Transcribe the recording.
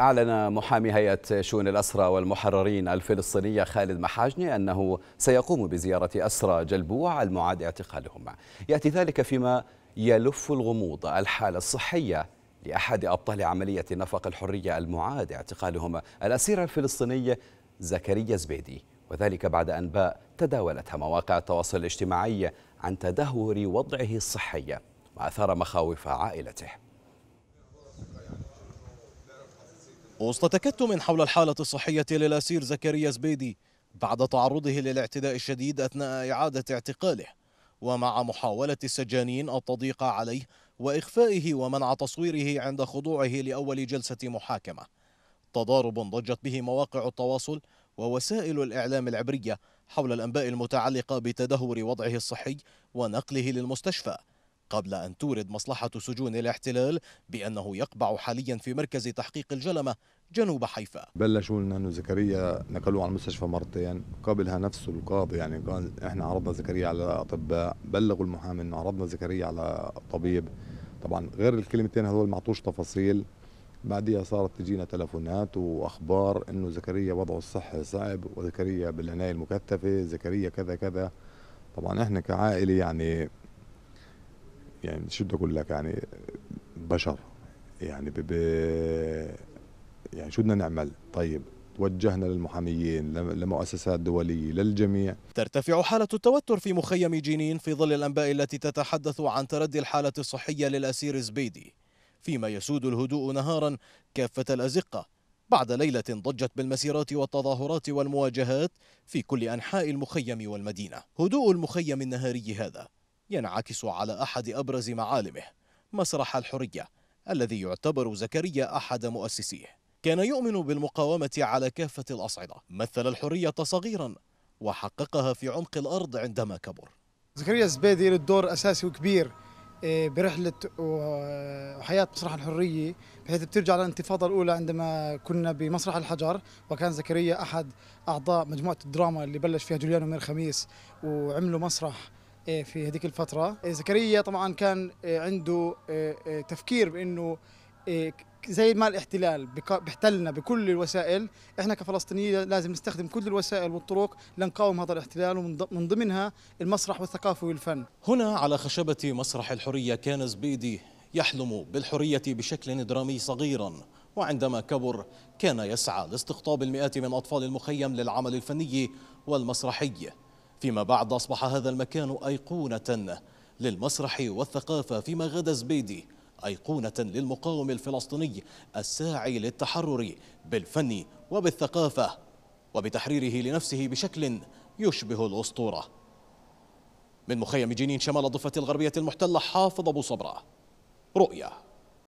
أعلن محامي هيئة شؤون الأسرى والمحررين الفلسطينية خالد محاجني أنه سيقوم بزيارة أسرى جلبوع المعاد اعتقالهم يأتي ذلك فيما يلف الغموض الحالة الصحية لأحد أبطال عملية نفق الحرية المعاد اعتقالهم الأسير الفلسطيني زكريا زبيدي وذلك بعد أنباء تداولتها مواقع التواصل الاجتماعي عن تدهور وضعه الصحي وأثار مخاوف عائلته وسط تكتم حول الحالة الصحية للأسير زكريا زبيدي بعد تعرضه للاعتداء الشديد أثناء إعادة اعتقاله ومع محاولة السجانين التضييق عليه وإخفائه ومنع تصويره عند خضوعه لأول جلسة محاكمة تضارب ضجت به مواقع التواصل ووسائل الإعلام العبرية حول الأنباء المتعلقة بتدهور وضعه الصحي ونقله للمستشفى قبل أن تورد مصلحة سجون الاحتلال بأنه يقبع حاليا في مركز تحقيق الجلمة جنوب حيفا بلشوا لنا انه زكريا نقلوه على المستشفى مرتين قبلها نفسه القاضي يعني قال احنا عرضنا زكريا على اطباء بلغوا المحامي انه عرضنا زكريا على طبيب طبعا غير الكلمتين هذول ما تفاصيل بعدها صارت تجينا تلفونات واخبار انه زكريا وضعه الصحي صعب وزكريا بالعنايه المكثفه زكريا كذا كذا طبعا احنا كعائله يعني يعني شو بدي اقول لك يعني بشر يعني ب يعني شو بدنا نعمل طيب توجهنا للمحاميين لمؤسسات دولية للجميع ترتفع حالة التوتر في مخيم جنين في ظل الأنباء التي تتحدث عن تردي الحالة الصحية للأسير زبيدي فيما يسود الهدوء نهارا كافة الأزقة بعد ليلة ضجت بالمسيرات والتظاهرات والمواجهات في كل أنحاء المخيم والمدينة هدوء المخيم النهاري هذا ينعكس على أحد أبرز معالمه مسرح الحرية الذي يعتبر زكريا أحد مؤسسيه كان يؤمن بالمقاومة على كافة الأصعدة مثل الحرية صغيرا وحققها في عمق الأرض عندما كبر زكريا الزبيدي له دور أساسي وكبير إيه، برحلة وحياة مسرح الحرية بحيث بترجع للانتفاضة الأولى عندما كنا بمسرح الحجر وكان زكريا أحد أعضاء مجموعة الدراما اللي بلش فيها جوليانو مير خميس وعملوا مسرح إيه، في هذيك الفتره إيه، زكريا طبعا كان إيه، عنده تفكير بانه زي ما الاحتلال بيحتلنا بكل الوسائل احنا كفلسطينيين لازم نستخدم كل الوسائل والطرق لنقاوم هذا الاحتلال ومن ضمنها المسرح والثقافه والفن هنا على خشبه مسرح الحريه كان زبيدي يحلم بالحريه بشكل درامي صغيرا وعندما كبر كان يسعى لاستقطاب المئات من اطفال المخيم للعمل الفني والمسرحي فيما بعد أصبح هذا المكان أيقونة للمسرح والثقافة فيما غدا زبيدي أيقونة للمقاوم الفلسطيني الساعي للتحرر بالفن وبالثقافة وبتحريره لنفسه بشكل يشبه الأسطورة من مخيم جنين شمال الضفة الغربية المحتلة حافظ أبو صبرة رؤيا